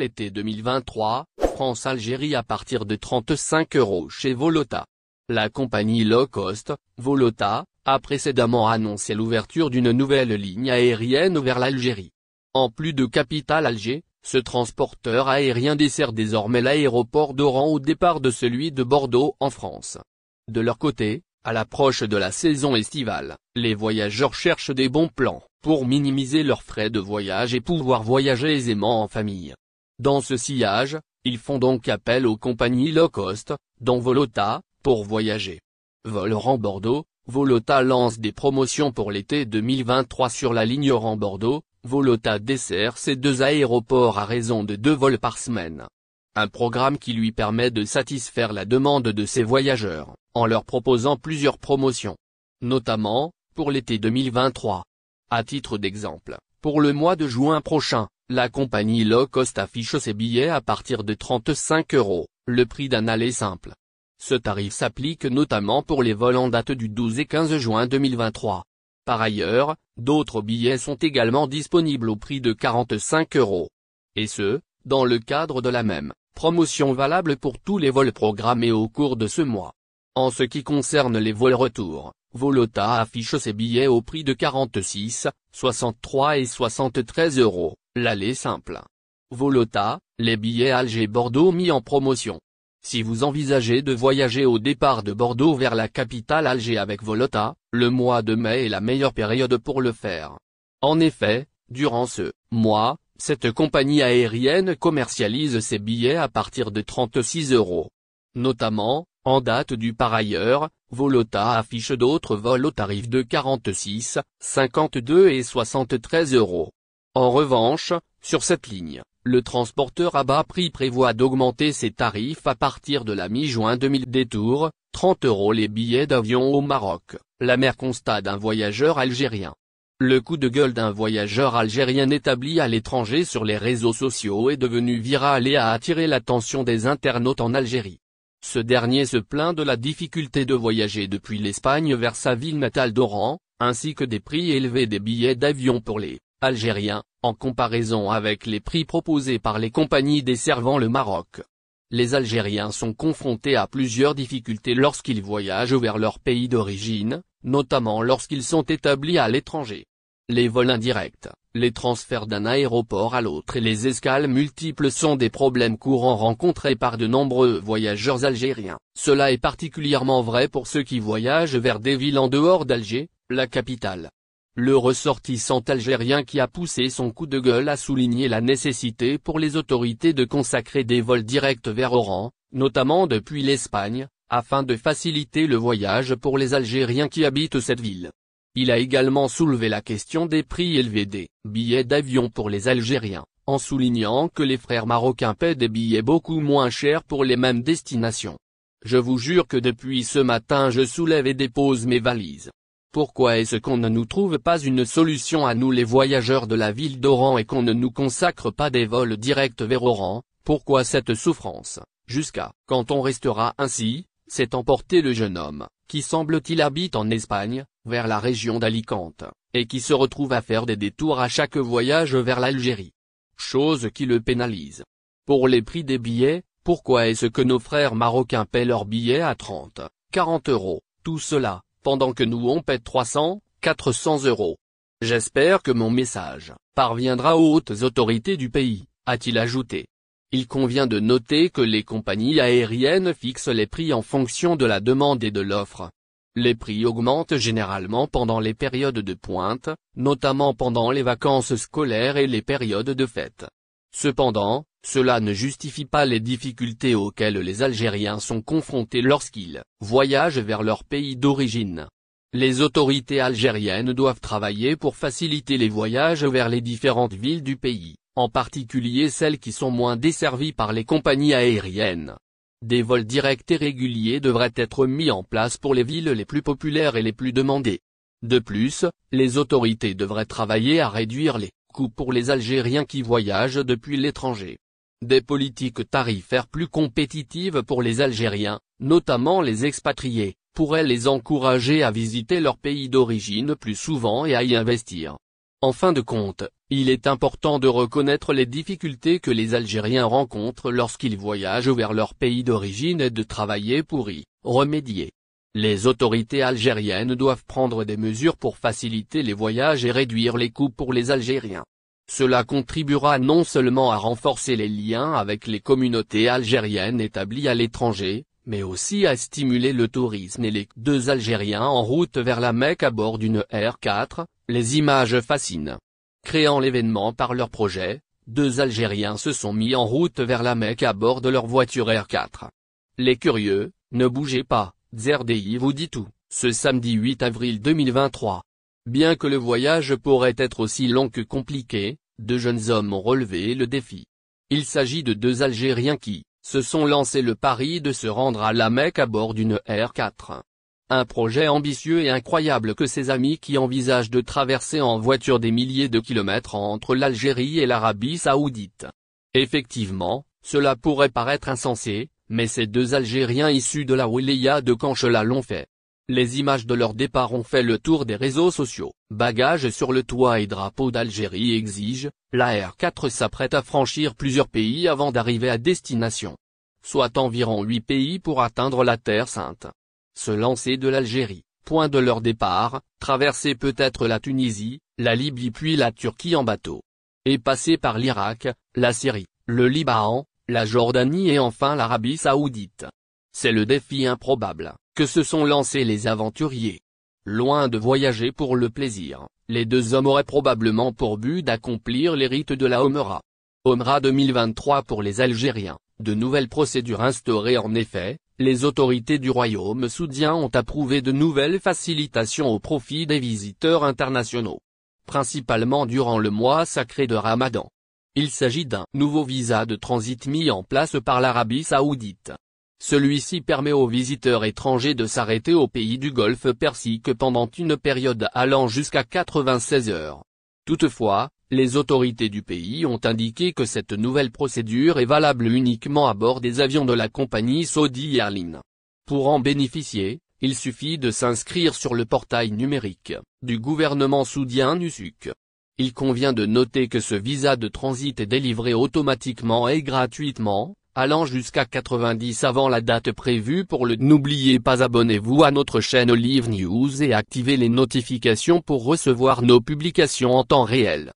l'été 2023, France-Algérie à partir de 35 euros chez Volota. La compagnie low cost, Volota, a précédemment annoncé l'ouverture d'une nouvelle ligne aérienne vers l'Algérie. En plus de capitale Alger, ce transporteur aérien dessert désormais l'aéroport d'Oran au départ de celui de Bordeaux en France. De leur côté, à l'approche de la saison estivale, les voyageurs cherchent des bons plans pour minimiser leurs frais de voyage et pouvoir voyager aisément en famille. Dans ce sillage, ils font donc appel aux compagnies low cost, dont Volota, pour voyager. Vol bordeaux Volota lance des promotions pour l'été 2023 sur la ligne Oran-Bordeaux, Volota dessert ses deux aéroports à raison de deux vols par semaine. Un programme qui lui permet de satisfaire la demande de ses voyageurs, en leur proposant plusieurs promotions. Notamment, pour l'été 2023. À titre d'exemple, pour le mois de juin prochain, la compagnie low cost affiche ses billets à partir de 35 euros, le prix d'un aller simple. Ce tarif s'applique notamment pour les vols en date du 12 et 15 juin 2023. Par ailleurs, d'autres billets sont également disponibles au prix de 45 euros. Et ce, dans le cadre de la même promotion valable pour tous les vols programmés au cours de ce mois. En ce qui concerne les vols retour, Volota affiche ses billets au prix de 46, 63 et 73 euros. L'aller simple. Volota, les billets Alger-Bordeaux mis en promotion. Si vous envisagez de voyager au départ de Bordeaux vers la capitale Alger avec Volota, le mois de mai est la meilleure période pour le faire. En effet, durant ce mois, cette compagnie aérienne commercialise ses billets à partir de 36 euros. Notamment, en date du par ailleurs, Volota affiche d'autres vols au tarif de 46, 52 et 73 euros. En revanche, sur cette ligne, le transporteur à bas prix prévoit d'augmenter ses tarifs à partir de la mi-juin 2000 détours, 30 euros les billets d'avion au Maroc, la mère constat d'un voyageur algérien. Le coup de gueule d'un voyageur algérien établi à l'étranger sur les réseaux sociaux est devenu viral et a attiré l'attention des internautes en Algérie. Ce dernier se plaint de la difficulté de voyager depuis l'Espagne vers sa ville natale d'Oran, ainsi que des prix élevés des billets d'avion pour les algériens, en comparaison avec les prix proposés par les compagnies desservant le Maroc. Les Algériens sont confrontés à plusieurs difficultés lorsqu'ils voyagent vers leur pays d'origine, notamment lorsqu'ils sont établis à l'étranger. Les vols indirects, les transferts d'un aéroport à l'autre et les escales multiples sont des problèmes courants rencontrés par de nombreux voyageurs algériens. Cela est particulièrement vrai pour ceux qui voyagent vers des villes en dehors d'Alger, la capitale. Le ressortissant algérien qui a poussé son coup de gueule a souligné la nécessité pour les autorités de consacrer des vols directs vers Oran, notamment depuis l'Espagne, afin de faciliter le voyage pour les Algériens qui habitent cette ville. Il a également soulevé la question des prix élevés des billets d'avion pour les Algériens, en soulignant que les frères marocains paient des billets beaucoup moins chers pour les mêmes destinations. Je vous jure que depuis ce matin je soulève et dépose mes valises. Pourquoi est-ce qu'on ne nous trouve pas une solution à nous les voyageurs de la ville d'Oran et qu'on ne nous consacre pas des vols directs vers Oran Pourquoi cette souffrance Jusqu'à quand on restera ainsi s'est emporté le jeune homme, qui semble-t-il habite en Espagne, vers la région d'Alicante, et qui se retrouve à faire des détours à chaque voyage vers l'Algérie. Chose qui le pénalise. Pour les prix des billets, pourquoi est-ce que nos frères marocains paient leurs billets à 30, 40 euros, tout cela, pendant que nous on paie 300, 400 euros. J'espère que mon message parviendra aux hautes autorités du pays, a-t-il ajouté. Il convient de noter que les compagnies aériennes fixent les prix en fonction de la demande et de l'offre. Les prix augmentent généralement pendant les périodes de pointe, notamment pendant les vacances scolaires et les périodes de fête. Cependant, cela ne justifie pas les difficultés auxquelles les Algériens sont confrontés lorsqu'ils voyagent vers leur pays d'origine. Les autorités algériennes doivent travailler pour faciliter les voyages vers les différentes villes du pays, en particulier celles qui sont moins desservies par les compagnies aériennes. Des vols directs et réguliers devraient être mis en place pour les villes les plus populaires et les plus demandées. De plus, les autorités devraient travailler à réduire les coûts pour les Algériens qui voyagent depuis l'étranger. Des politiques tarifaires plus compétitives pour les Algériens, notamment les expatriés, pourraient les encourager à visiter leur pays d'origine plus souvent et à y investir. En fin de compte, il est important de reconnaître les difficultés que les Algériens rencontrent lorsqu'ils voyagent vers leur pays d'origine et de travailler pour y remédier. Les autorités algériennes doivent prendre des mesures pour faciliter les voyages et réduire les coûts pour les Algériens. Cela contribuera non seulement à renforcer les liens avec les communautés algériennes établies à l'étranger, mais aussi à stimuler le tourisme et les deux Algériens en route vers la Mecque à bord d'une R4, les images fascinent. Créant l'événement par leur projet, deux Algériens se sont mis en route vers la Mecque à bord de leur voiture R4. Les curieux, ne bougez pas, Zerdei vous dit tout, ce samedi 8 avril 2023. Bien que le voyage pourrait être aussi long que compliqué, deux jeunes hommes ont relevé le défi. Il s'agit de deux Algériens qui, se sont lancés le pari de se rendre à la Mecque à bord d'une R4. Un projet ambitieux et incroyable que ses amis qui envisagent de traverser en voiture des milliers de kilomètres entre l'Algérie et l'Arabie Saoudite. Effectivement, cela pourrait paraître insensé, mais ces deux Algériens issus de la Wilaya de Kanchela l'ont fait. Les images de leur départ ont fait le tour des réseaux sociaux. Bagages sur le toit et drapeaux d'Algérie exigent, la R4 s'apprête à franchir plusieurs pays avant d'arriver à destination. Soit environ 8 pays pour atteindre la Terre Sainte. Se lancer de l'Algérie, point de leur départ, traverser peut-être la Tunisie, la Libye puis la Turquie en bateau. Et passer par l'Irak, la Syrie, le Liban, la Jordanie et enfin l'Arabie Saoudite. C'est le défi improbable que se sont lancés les aventuriers. Loin de voyager pour le plaisir, les deux hommes auraient probablement pour but d'accomplir les rites de la Omra. Omra 2023 pour les Algériens, de nouvelles procédures instaurées en effet, les autorités du royaume soudien ont approuvé de nouvelles facilitations au profit des visiteurs internationaux. Principalement durant le mois sacré de Ramadan. Il s'agit d'un nouveau visa de transit mis en place par l'Arabie Saoudite, celui-ci permet aux visiteurs étrangers de s'arrêter au pays du Golfe Persique pendant une période allant jusqu'à 96 heures. Toutefois, les autorités du pays ont indiqué que cette nouvelle procédure est valable uniquement à bord des avions de la compagnie Saudi Airlines. Pour en bénéficier, il suffit de s'inscrire sur le portail numérique du gouvernement soudien Nusuk. Il convient de noter que ce visa de transit est délivré automatiquement et gratuitement, allant jusqu'à 90 avant la date prévue pour le N'oubliez pas abonnez-vous à notre chaîne Live News et activez les notifications pour recevoir nos publications en temps réel.